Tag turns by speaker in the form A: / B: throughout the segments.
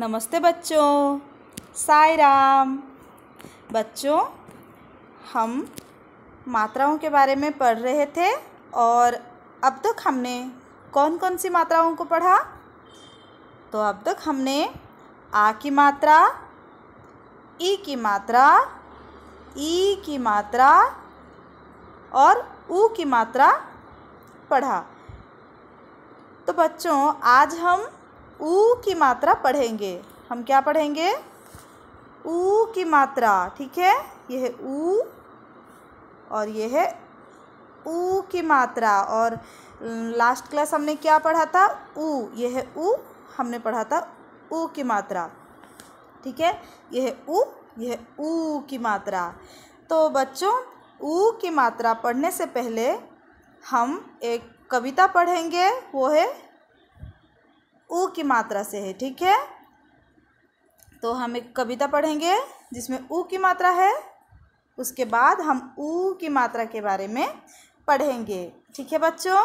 A: नमस्ते बच्चों साय राम बच्चों हम मात्राओं के बारे में पढ़ रहे थे और अब तक हमने कौन कौन सी मात्राओं को पढ़ा तो अब तक हमने आ की मात्रा ई की मात्रा ई की मात्रा और ऊ की मात्रा पढ़ा तो बच्चों आज हम ऊ की मात्रा पढ़ेंगे हम क्या पढ़ेंगे ऊ की मात्रा ठीक है यह है ऊ और यह है ऊ की मात्रा और लास्ट क्लास हमने क्या पढ़ा था ऊ यह है ऊ हमने पढ़ा था ऊ की मात्रा ठीक है यह है ऊ यह है ऊ की मात्रा तो बच्चों ऊ की मात्रा पढ़ने से पहले हम एक कविता पढ़ेंगे वो है ऊ की मात्रा से है ठीक है तो हम एक कविता पढ़ेंगे जिसमें ऊ की मात्रा है उसके बाद हम ऊ की मात्रा के बारे में पढ़ेंगे ठीक है बच्चों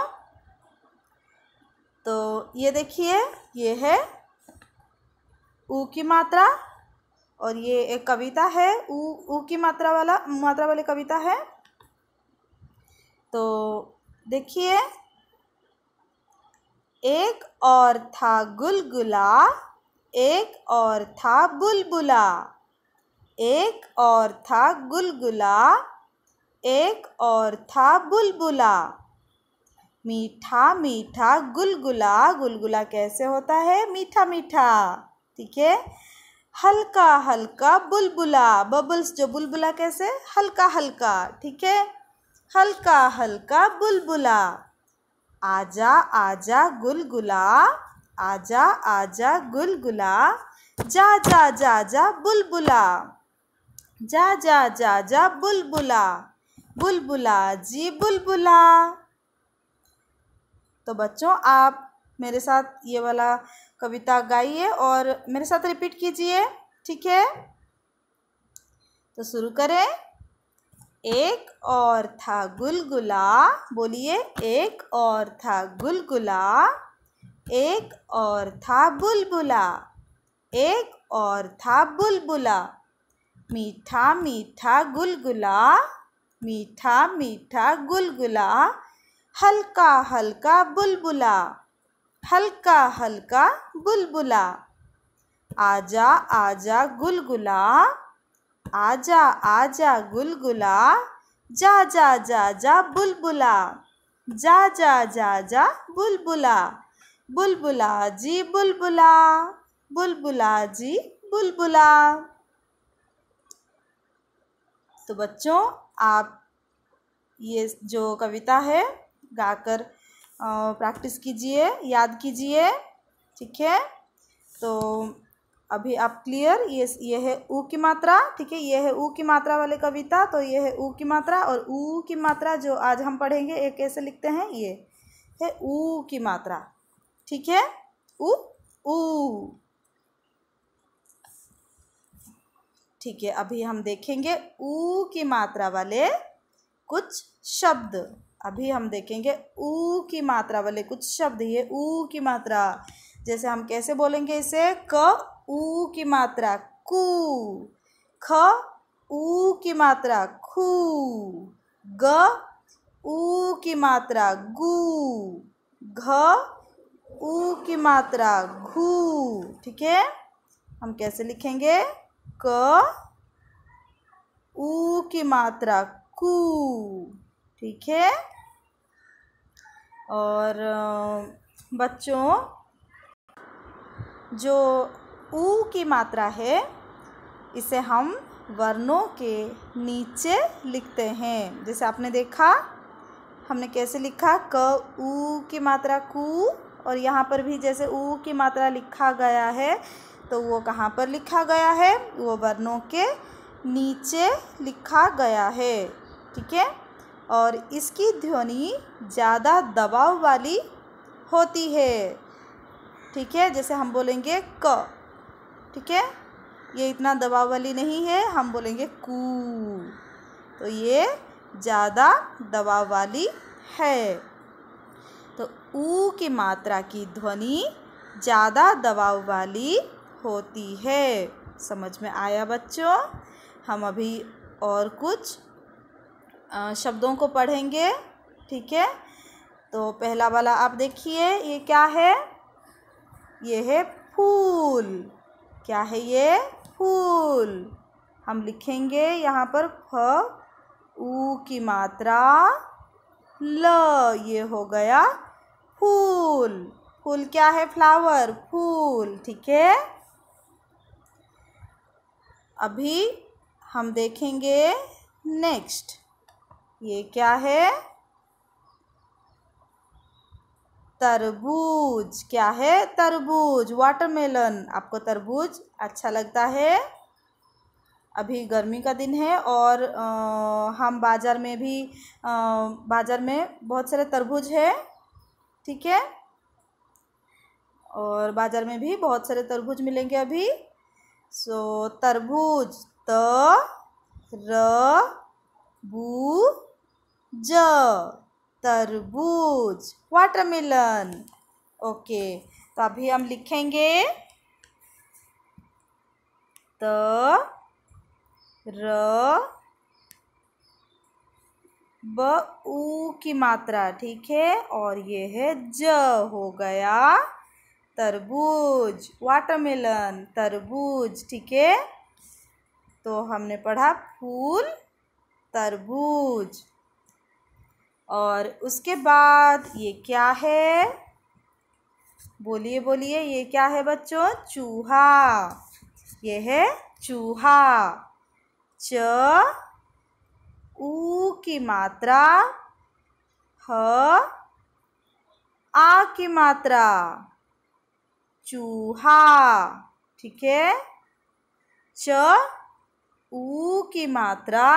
A: तो ये देखिए ये है ऊ की मात्रा और ये एक कविता है ऊ ऊ की मात्रा वाला मात्रा वाली कविता है तो देखिए एक और था गुलगुला एक और था बुलबुला एक और था गुलगुला एक और था बुलबुला मीठा मीठा गुलगुला गुलगुला कैसे होता है मीठा मीठा ठीक है हल्का हल्का बुलबुला बबल्स जो बुलबुला कैसे हल्का हल्का ठीक है हल्का हल्का बुलबुला आजा आजा गुलगुला आजा आजा गुलगुला जा जा जा जा बुलबुला जा जा जा जा बुलबुला बुलबुला जी बुलबुला तो बच्चों आप मेरे साथ ये वाला कविता गाइए और मेरे साथ रिपीट कीजिए ठीक है तो शुरू करें एक और था गुलगुला बोलिए एक और था गुलगुला एक और था बुलबुला एक और था बुलबुला मीठा मीठा गुलगुला मीठा मीठा गुलगुला हल्का हल्का बुलबुला हल्का हल्का बुलबुला आजा आजा गुलगुला आजा आजा गुलगुला जा जा जा जा बुलबुला जा जा जा जा बुलबुला बुलबुला जी बुलबुला बुलबुला जी बुलबुला तो बच्चों आप ये जो कविता है गाकर प्रैक्टिस कीजिए याद कीजिए ठीक है तो अभी आप क्लियर ये ये है ऊ की मात्रा ठीक है ये है ऊ की मात्रा वाले कविता तो ये है ऊ की मात्रा और ऊ की मात्रा जो आज हम पढ़ेंगे ये कैसे लिखते हैं ये है ऊ की मात्रा ठीक है ऊ ऊ ठीक है अभी हम देखेंगे ऊ की मात्रा वाले कुछ शब्द अभी हम देखेंगे ऊ की मात्रा वाले कुछ शब्द ये ऊ की मात्रा जैसे हम कैसे बोलेंगे इसे क ऊ की मात्रा कू ख ऊ की मात्रा खू ग ऊ की मात्रा गू घ ऊ की मात्रा घू ठीक है हम कैसे लिखेंगे क ऊ की मात्रा कू ठीक है और बच्चों जो ऊ की मात्रा है इसे हम वर्णों के नीचे लिखते हैं जैसे आपने देखा हमने कैसे लिखा क ऊ की मात्रा कू और यहाँ पर भी जैसे ऊ की मात्रा लिखा गया है तो वो कहाँ पर लिखा गया है वो वर्णों के नीचे लिखा गया है ठीक है और इसकी ध्वनि ज़्यादा दबाव वाली होती है ठीक है जैसे हम बोलेंगे क ठीक है ये इतना दबाव वाली नहीं है हम बोलेंगे कू तो ये ज़्यादा दबाव वाली है तो ऊ की मात्रा की ध्वनि ज़्यादा दबाव वाली होती है समझ में आया बच्चों हम अभी और कुछ शब्दों को पढ़ेंगे ठीक है तो पहला वाला आप देखिए ये क्या है ये है फूल क्या है ये फूल हम लिखेंगे यहाँ पर फ ऊ की मात्रा ल ये हो गया फूल फूल क्या है फ्लावर फूल ठीक है अभी हम देखेंगे नेक्स्ट ये क्या है तरबूज क्या है तरबूज वाटरमेलन आपको तरबूज अच्छा लगता है अभी गर्मी का दिन है और आ, हम बाज़ार में भी आ, बाज़ार में बहुत सारे तरबूज है ठीक है और बाज़ार में भी बहुत सारे तरबूज मिलेंगे अभी सो तरबूज त र बू ज तरबूज वाटरमेलन ओके तो अभी हम लिखेंगे त र ब उ की मात्रा ठीक है और ये है ज हो गया तरबूज वाटरमेलन तरबूज ठीक है तो हमने पढ़ा फूल तरबूज और उसके बाद ये क्या है बोलिए बोलिए ये क्या है बच्चों चूहा ये है चूहा च ऊ की मात्रा ह आ की मात्रा चूहा ठीक है च ऊ की मात्रा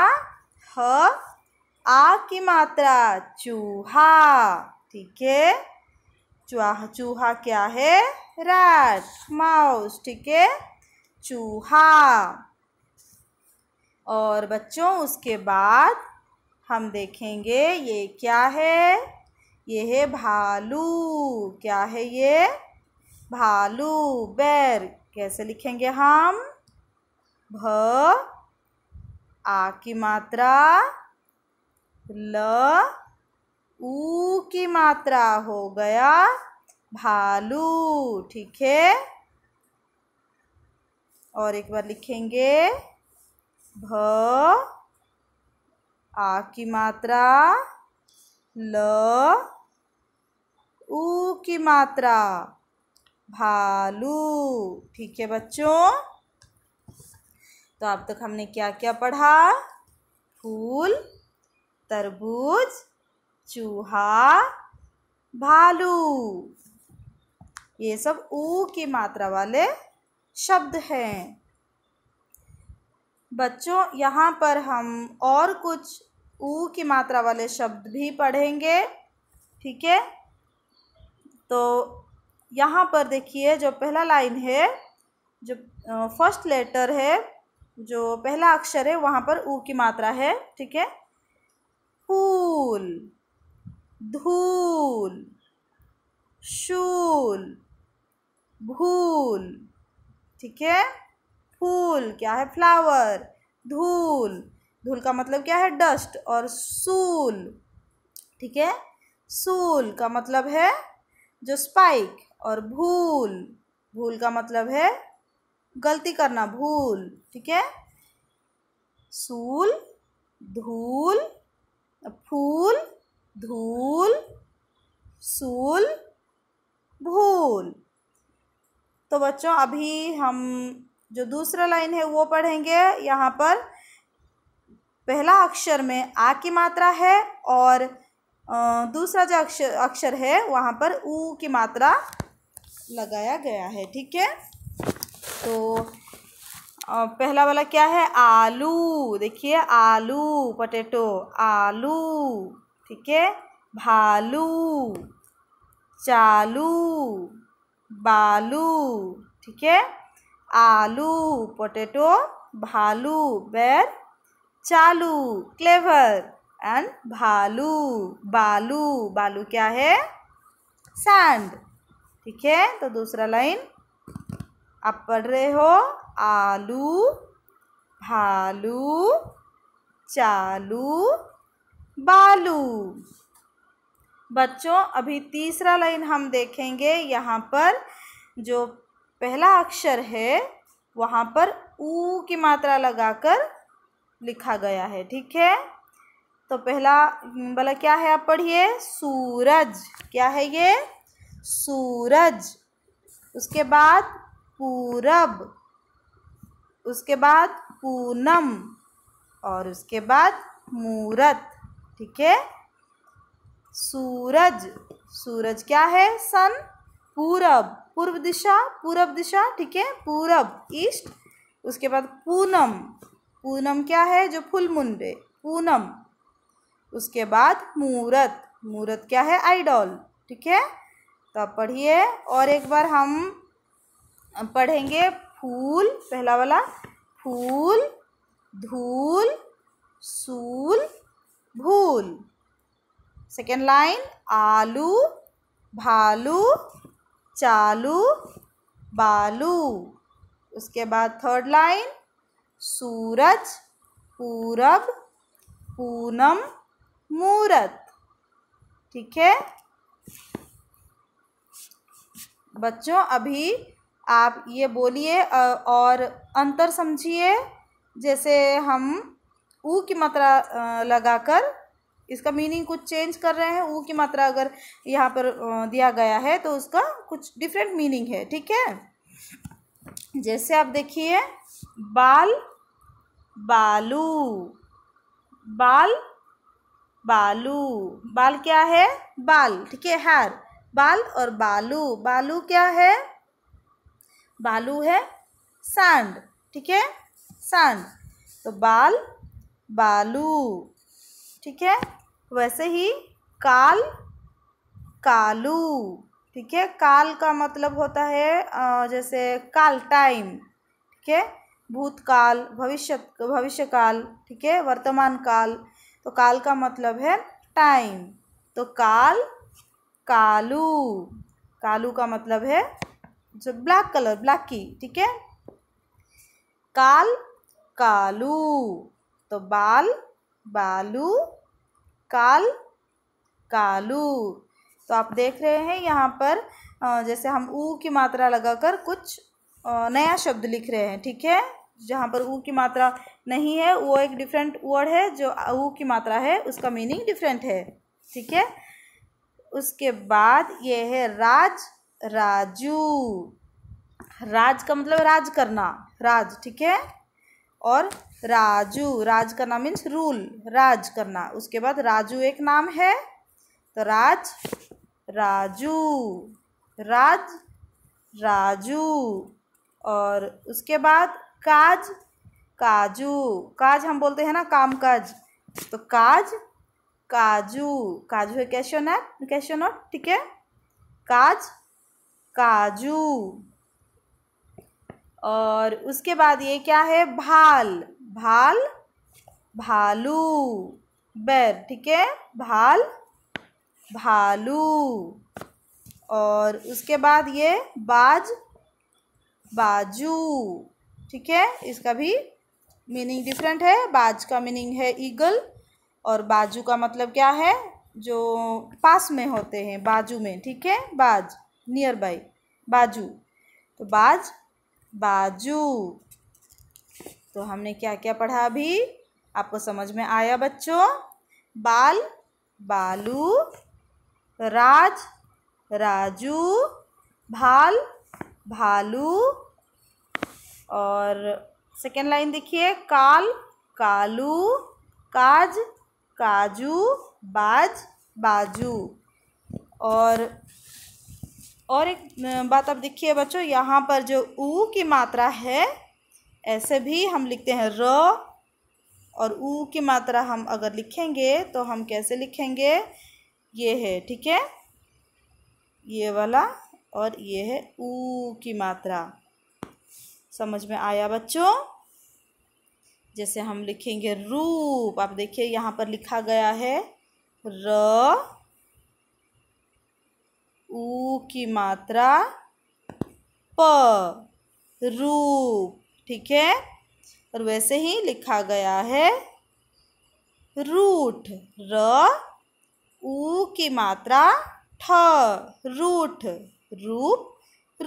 A: ह आ की मात्रा चूहा ठीक है चूहा चूहा क्या है रैट माउस ठीक है चूहा और बच्चों उसके बाद हम देखेंगे ये क्या है ये है भालू क्या है ये भालू बैर कैसे लिखेंगे हम भ आ की मात्रा ल ऊ की मात्रा हो गया भालू ठीक है और एक बार लिखेंगे भ आ की मात्रा ल ऊ की मात्रा भालू ठीक है बच्चों तो अब तक हमने क्या क्या पढ़ा फूल तरबूज चूहा भालू ये सब ऊ की मात्रा वाले शब्द हैं बच्चों यहाँ पर हम और कुछ ऊ की मात्रा वाले शब्द भी पढ़ेंगे ठीक है तो यहाँ पर देखिए जो पहला लाइन है जो फर्स्ट लेटर है जो पहला अक्षर है वहाँ पर ऊ की मात्रा है ठीक है फूल धूल शूल भूल ठीक है फूल क्या है फ्लावर धूल धूल का मतलब क्या है डस्ट और सूल ठीक है सूल का मतलब है जो स्पाइक और भूल भूल का मतलब है गलती करना भूल ठीक है सूल धूल फूल धूल सूल भूल तो बच्चों अभी हम जो दूसरा लाइन है वो पढ़ेंगे यहाँ पर पहला अक्षर में आ की मात्रा है और दूसरा जो अक्षर अक्षर है वहाँ पर ऊ की मात्रा लगाया गया है ठीक है तो पहला वाला क्या है आलू देखिए आलू पटेटो आलू ठीक है भालू चालू बालू ठीक है आलू पोटैटो भालू बैर चालू क्लेवर एंड भालू बालू बालू क्या है सैंड ठीक है तो दूसरा लाइन आप पढ़ रहे हो आलू भालू चालू बालू बच्चों अभी तीसरा लाइन हम देखेंगे यहाँ पर जो पहला अक्षर है वहाँ पर ऊ की मात्रा लगाकर लिखा गया है ठीक है तो पहला बोला क्या है आप पढ़िए सूरज क्या है ये सूरज उसके बाद पूरब उसके बाद पूनम और उसके बाद मूरत ठीक है सूरज सूरज क्या है सन पूरब पूर्व दिशा पूरब दिशा ठीक है पूरब ईस्ट उसके बाद पूनम पूनम क्या है जो फुल मुंडे पूनम उसके बाद मूरत मूरत क्या है आइडॉल ठीक है तो पढ़िए और एक बार हम पढ़ेंगे फूल पहला वाला फूल धूल सूल भूल सेकेंड लाइन आलू भालू चालू बालू उसके बाद थर्ड लाइन सूरज पूरब पूनम मूरत ठीक है बच्चों अभी आप ये बोलिए और अंतर समझिए जैसे हम ऊ की मात्रा लगाकर इसका मीनिंग कुछ चेंज कर रहे हैं ऊ की मात्रा अगर यहाँ पर दिया गया है तो उसका कुछ डिफरेंट मीनिंग है ठीक है जैसे आप देखिए बाल बालू बाल बालू बाल क्या है बाल ठीक है हार बाल और बालू बालू क्या है बालू है सैंड ठीक है सैंड तो बाल बालू ठीक है तो वैसे ही काल कालू ठीक है काल का मतलब होता है जैसे काल टाइम ठीक है भूतकाल भविष्य भविष्य काल ठीक है वर्तमान काल तो काल का मतलब है टाइम तो काल कालू कालू का मतलब है जो ब्लैक कलर ब्लैक की ठीक है काल कालू तो बाल बालू काल कालू तो आप देख रहे हैं यहाँ पर जैसे हम ऊ की मात्रा लगाकर कुछ नया शब्द लिख रहे हैं ठीक है जहाँ पर ऊ की मात्रा नहीं है वो एक डिफरेंट वर्ड है जो ऊ की मात्रा है उसका मीनिंग डिफरेंट है ठीक है उसके बाद ये है राज राजू राज का मतलब राज करना राज ठीक है और राजू राज करना मीन्स रूल राज करना उसके बाद राजू एक नाम है तो राज राजू राज राजू और उसके बाद काज काजू काज हम बोलते हैं ना काम काज तो काज काजू काजू है कैशो नैट कैशो नोट ठीक है काज काजू और उसके बाद ये क्या है भाल भाल भालू बैर ठीक है भाल भालू और उसके बाद ये बाज बाजू ठीक है इसका भी मीनिंग डिफरेंट है बाज का मीनिंग है ईगल और बाजू का मतलब क्या है जो पास में होते हैं बाजू में ठीक है बाज नियर बाई बाजू तो बाज बाजू तो हमने क्या क्या पढ़ा अभी आपको समझ में आया बच्चों बाल बालू राज राजू भाल भालू और सेकेंड लाइन देखिए काल कालू काज काजू बाज बाजू और और एक बात आप देखिए बच्चों यहाँ पर जो ऊ की मात्रा है ऐसे भी हम लिखते हैं र और उ की मात्रा हम अगर लिखेंगे तो हम कैसे लिखेंगे ये है ठीक है ये वाला और ये है ऊ की मात्रा समझ में आया बच्चों जैसे हम लिखेंगे रूप आप देखिए यहाँ पर लिखा गया है र ऊ की मात्रा प रूप ठीक है और वैसे ही लिखा गया है रूठ र ऊ की मात्रा ठ रूठ रूप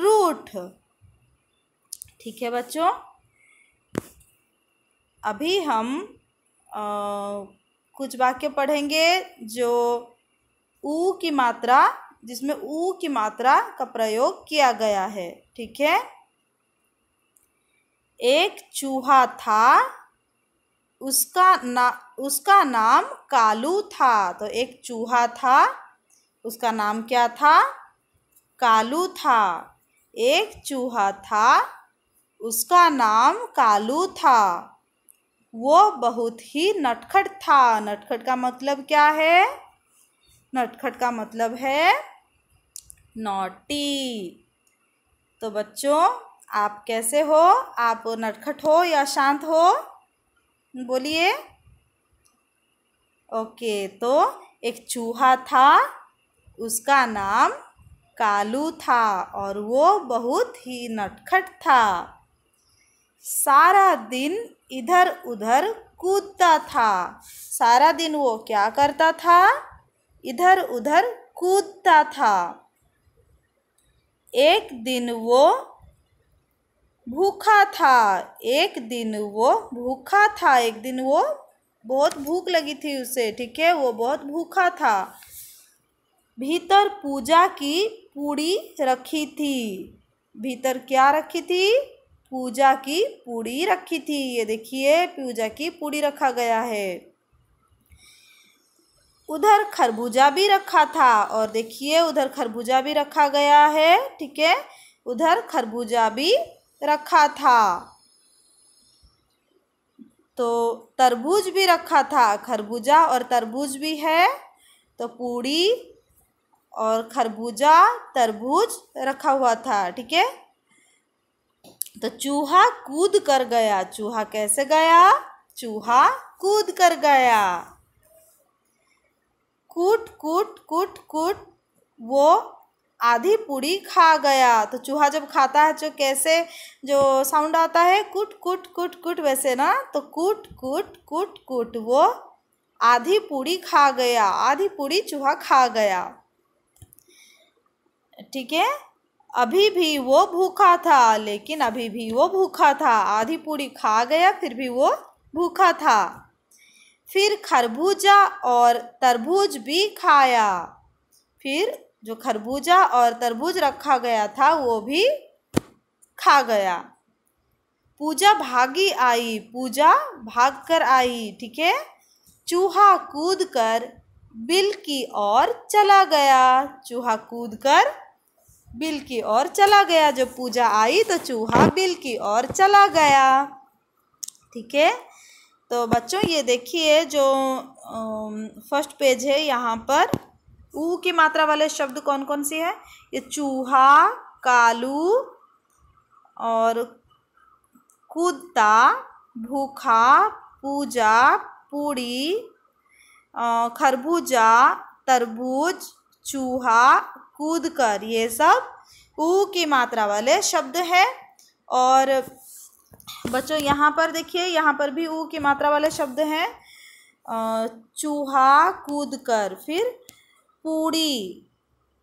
A: रूठ ठीक है बच्चों अभी हम आ, कुछ वाक्य पढ़ेंगे जो ऊ की मात्रा जिसमें ऊ की मात्रा का प्रयोग किया गया है ठीक है एक चूहा था उसका ना उसका नाम कालू था तो एक चूहा था उसका नाम क्या था कालू था एक चूहा था उसका नाम कालू था वो बहुत ही नटखट था नटखट का मतलब क्या है नटखट का मतलब है नोटी तो बच्चों आप कैसे हो आप नटखट हो या शांत हो बोलिए ओके तो एक चूहा था उसका नाम कालू था और वो बहुत ही नटखट था सारा दिन इधर उधर कूदता था सारा दिन वो क्या करता था इधर उधर कूदता था एक दिन वो भूखा था एक दिन वो भूखा था एक दिन वो बहुत भूख लगी थी उसे ठीक है वो बहुत भूखा था भीतर पूजा की पूड़ी रखी थी भीतर क्या रखी थी पूजा की पूड़ी रखी थी ये देखिए पूजा की पूड़ी रखा गया है उधर खरबूजा भी रखा था और देखिए उधर खरबूजा भी रखा गया है ठीक है उधर खरबूजा भी रखा था तो तरबूज भी रखा था खरबूजा और तरबूज भी है तो पूड़ी और खरबूजा तरबूज रखा हुआ था ठीक है तो चूहा कूद कर गया चूहा कैसे गया चूहा कूद कर गया कूट कूट कूट कूट वो आधी पूड़ी खा गया तो चूहा जब खाता है जो तो कैसे जो साउंड आता है कुट कुट कुट कुट वैसे ना तो कुट कुट कुट कुट वो आधी पूड़ी खा गया आधी पूड़ी चूहा खा गया ठीक है अभी भी वो भूखा था लेकिन अभी भी वो भूखा था आधी पूड़ी खा गया फिर भी वो भूखा था फिर खरबूजा और तरबूज भी खाया फिर जो खरबूजा और तरबूज रखा गया था वो भी खा गया पूजा भागी आई पूजा भाग कर आई ठीक है चूहा कूद कर बिल की ओर चला गया चूहा कूद कर बिल की ओर चला गया जब पूजा आई तो चूहा बिल की ओर चला गया ठीक है तो बच्चों ये देखिए जो फर्स्ट पेज है यहाँ पर ऊ की मात्रा वाले शब्द कौन कौन सी है ये चूहा कालू और कुत्ता भूखा पूजा पूड़ी खरबूजा तरबूज चूहा कूदकर ये सब ऊ की मात्रा वाले शब्द है और बच्चों यहाँ पर देखिए यहाँ पर भी ऊ की मात्रा वाले शब्द हैं चूहा कूद कर फिर पूड़ी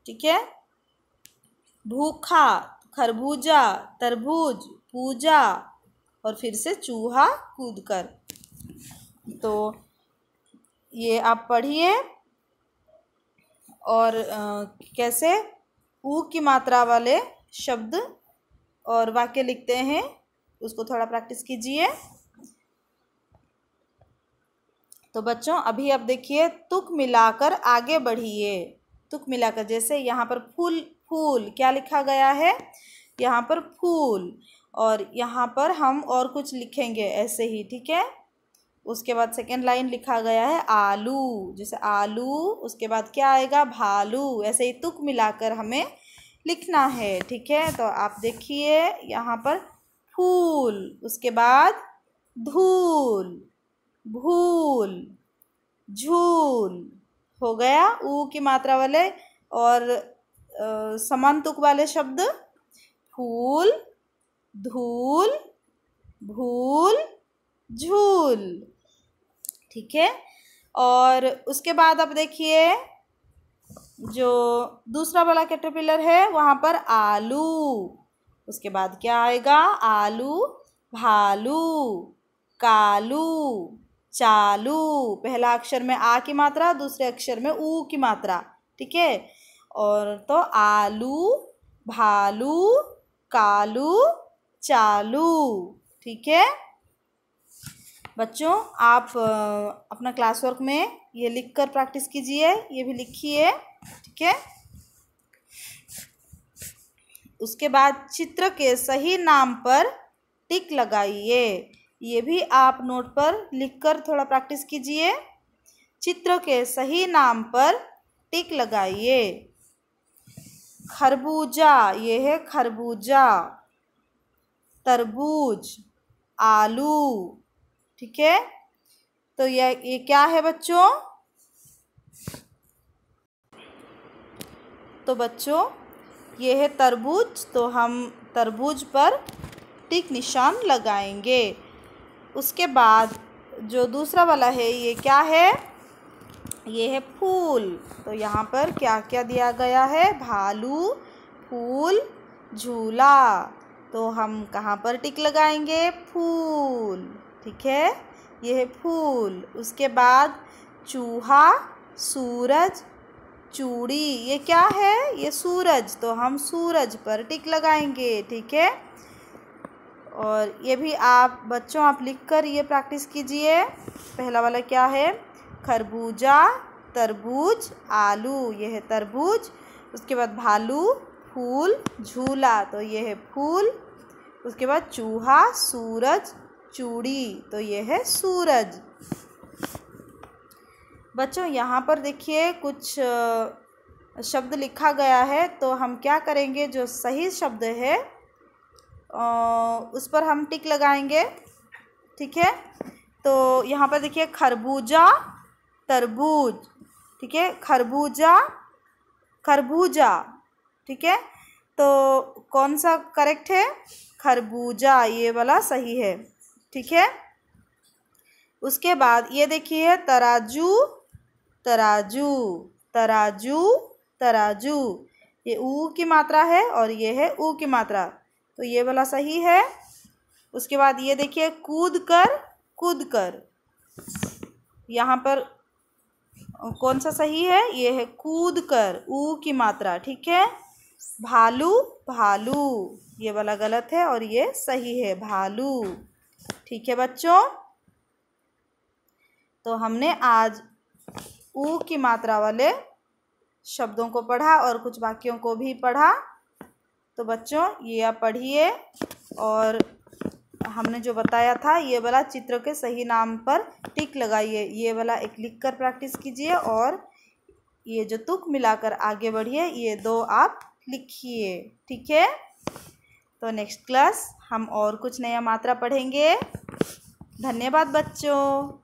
A: ठीक है भूखा खरबूजा तरबूज पूजा और फिर से चूहा कूद कर तो ये आप पढ़िए और आ, कैसे ऊ की मात्रा वाले शब्द और वाक्य लिखते हैं उसको थोड़ा प्रैक्टिस कीजिए तो बच्चों अभी आप देखिए तुक मिलाकर आगे बढ़िए तुक मिलाकर जैसे यहाँ पर फूल फूल क्या लिखा गया है यहाँ पर फूल और यहाँ पर हम और कुछ लिखेंगे ऐसे ही ठीक है उसके बाद सेकेंड लाइन लिखा गया है आलू जैसे आलू उसके बाद क्या आएगा भालू ऐसे ही तुक मिलाकर हमें लिखना है ठीक है तो आप देखिए यहाँ पर फूल उसके बाद धूल भूल झूल हो गया ऊ की मात्रा वाले और समान तुक वाले शब्द फूल धूल भूल झूल ठीक है और उसके बाद आप देखिए जो दूसरा वाला कैटरपिलर है वहाँ पर आलू उसके बाद क्या आएगा आलू भालू कालू चालू पहला अक्षर में आ की मात्रा दूसरे अक्षर में ऊ की मात्रा ठीक है और तो आलू भालू कालू चालू ठीक है बच्चों आप अपना क्लास वर्क में ये लिख कर प्रैक्टिस कीजिए ये भी लिखिए ठीक है उसके बाद चित्र के सही नाम पर टिक लगाइए ये भी आप नोट पर लिखकर थोड़ा प्रैक्टिस कीजिए चित्र के सही नाम पर टिक लगाइए खरबूजा ये है खरबूजा तरबूज आलू ठीक है तो यह ये क्या है बच्चों तो बच्चों ये है तरबूज तो हम तरबूज पर टिक निशान लगाएंगे उसके बाद जो दूसरा वाला है ये क्या है ये है फूल तो यहाँ पर क्या क्या दिया गया है भालू फूल झूला तो हम कहाँ पर टिक लगाएंगे फूल ठीक है ये है फूल उसके बाद चूहा सूरज चूड़ी ये क्या है ये सूरज तो हम सूरज पर टिक लगाएंगे ठीक है और ये भी आप बच्चों आप लिख कर ये प्रैक्टिस कीजिए पहला वाला क्या है खरबूजा तरबूज आलू ये है तरबूज उसके बाद भालू फूल झूला तो ये है फूल उसके बाद चूहा सूरज चूड़ी तो ये है सूरज बच्चों यहाँ पर देखिए कुछ शब्द लिखा गया है तो हम क्या करेंगे जो सही शब्द है उस पर हम टिक लगाएंगे ठीक है तो यहाँ पर देखिए खरबूजा तरबूज ठीक है खरबूजा खरबूजा ठीक है तो कौन सा करेक्ट है खरबूजा ये वाला सही है ठीक है उसके बाद ये देखिए तराजू तराजू तराजू तराजू ये ऊ की मात्रा है और ये है ऊ की मात्रा तो ये वाला सही है उसके बाद ये देखिए कूद कर कूद कर यहाँ पर कौन सा सही है ये है कूद कर ऊ की मात्रा ठीक है भालू भालू ये वाला गलत है और ये सही है भालू ठीक है बच्चों तो हमने आज ऊ की मात्रा वाले शब्दों को पढ़ा और कुछ वाक्यों को भी पढ़ा तो बच्चों ये आप पढ़िए और हमने जो बताया था ये वाला चित्र के सही नाम पर टिक लगाइए ये वाला एक लिख कर प्रैक्टिस कीजिए और ये जो तुक मिलाकर आगे बढ़िए ये दो आप लिखिए ठीक है तो नेक्स्ट क्लास हम और कुछ नया मात्रा पढ़ेंगे धन्यवाद बच्चों